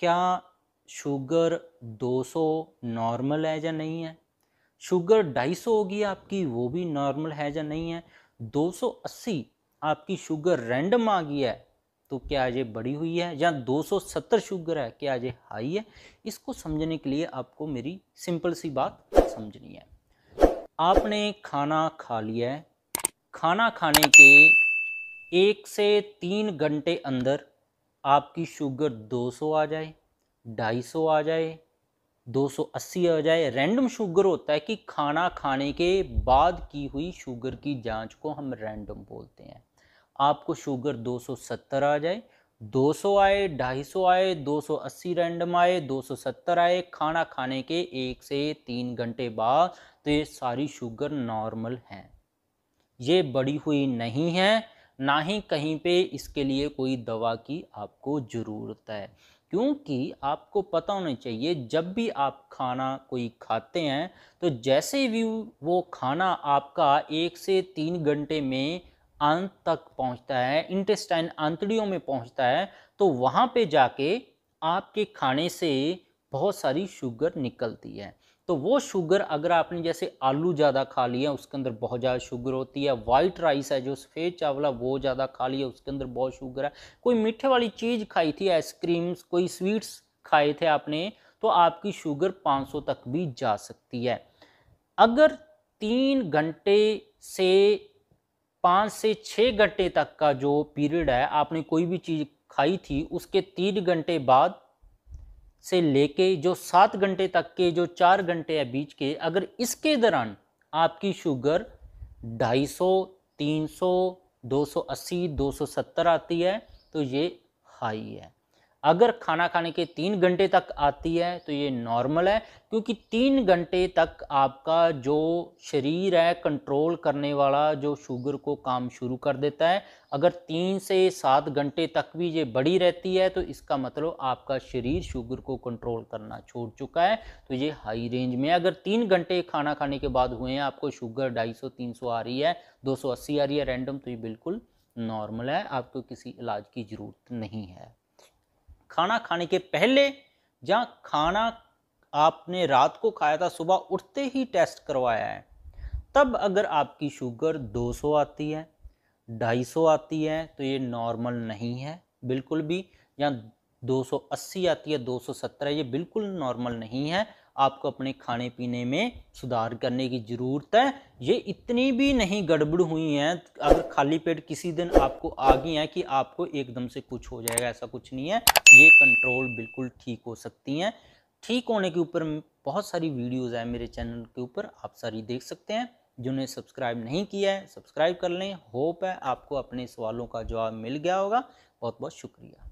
क्या sugar 200 normal है या नहीं है शुगर 250 होगी आपकी वो भी नॉर्मल है या नहीं है 280 आपकी शुगर रैंडम आ गई है तो क्या ये बड़ी हुई है या 270 शुगर है क्या ये हाई है इसको समझने के लिए आपको मेरी सिंपल सी बात समझनी है आपने खाना खा लिया है खाना खाने के एक से तीन घंटे अंदर आपकी शुगर 200 आ जाए 250 आ जाए 280 आ जाए रैंडम शुगर होता है कि खाना खाने के बाद की हुई शुगर की जांच को हम रैंडम बोलते हैं आपको शुगर 270 आ जाए 200 आए 250 आए 280 रैंडम आए 270 आए खाना खाने के एक से तीन घंटे बाद तो ये सारी शुगर नॉर्मल हैं ये बड़ी हुई नहीं है ना ही कहीं पे इसके लिए कोई दवा की आपको ज़रूरत है क्योंकि आपको पता होना चाहिए जब भी आप खाना कोई खाते हैं तो जैसे भी वो खाना आपका एक से तीन घंटे में अंत तक पहुंचता है इंटेस्टाइन आंतड़ियों में पहुंचता है तो वहाँ पे जाके आपके खाने से बहुत सारी शुगर निकलती है तो वो शुगर अगर आपने जैसे आलू ज़्यादा खा लिया उसके अंदर बहुत ज़्यादा शुगर होती है वाइट राइस है जो सफ़ेद चावल है वो ज़्यादा खा लिया उसके अंदर बहुत शुगर है कोई मीठे वाली चीज़ खाई थी आइसक्रीम्स कोई स्वीट्स खाए थे आपने तो आपकी शुगर 500 तक भी जा सकती है अगर तीन घंटे से पाँच से छः घंटे तक का जो पीरियड है आपने कोई भी चीज़ खाई थी उसके तीन घंटे बाद से लेके जो सात घंटे तक के जो चार घंटे है बीच के अगर इसके दौरान आपकी शुगर 250, 300, 280, 270 आती है तो ये हाई है अगर खाना खाने के तीन घंटे तक आती है तो ये नॉर्मल है क्योंकि तीन घंटे तक आपका जो शरीर है कंट्रोल करने वाला जो शुगर को काम शुरू कर देता है अगर तीन से सात घंटे तक भी ये बढ़ी रहती है तो इसका मतलब आपका शरीर शुगर को कंट्रोल करना छोड़ चुका है तो ये हाई रेंज में अगर तीन घंटे खाना खाने के बाद हुए हैं आपको शुगर ढाई सौ तीन सौ आ रही है दो सौ अस्सी आ रही है रैंडम तो ये बिल्कुल नॉर्मल है आपको किसी इलाज की ज़रूरत नहीं है खाना खाने के पहले या खाना आपने रात को खाया था सुबह उठते ही टेस्ट करवाया है तब अगर आपकी शुगर 200 आती है 250 आती है तो ये नॉर्मल नहीं है बिल्कुल भी या 280 आती है 270 ये बिल्कुल नॉर्मल नहीं है आपको अपने खाने पीने में सुधार करने की ज़रूरत है ये इतनी भी नहीं गड़बड़ हुई हैं अगर खाली पेट किसी दिन आपको आ गई हैं कि आपको एकदम से कुछ हो जाएगा ऐसा कुछ नहीं है ये कंट्रोल बिल्कुल ठीक हो सकती हैं ठीक होने के ऊपर बहुत सारी वीडियोज़ हैं मेरे चैनल के ऊपर आप सारी देख सकते हैं जिन्हें सब्सक्राइब नहीं किया है सब्सक्राइब कर लें होप है आपको अपने सवालों का जवाब मिल गया होगा बहुत बहुत शुक्रिया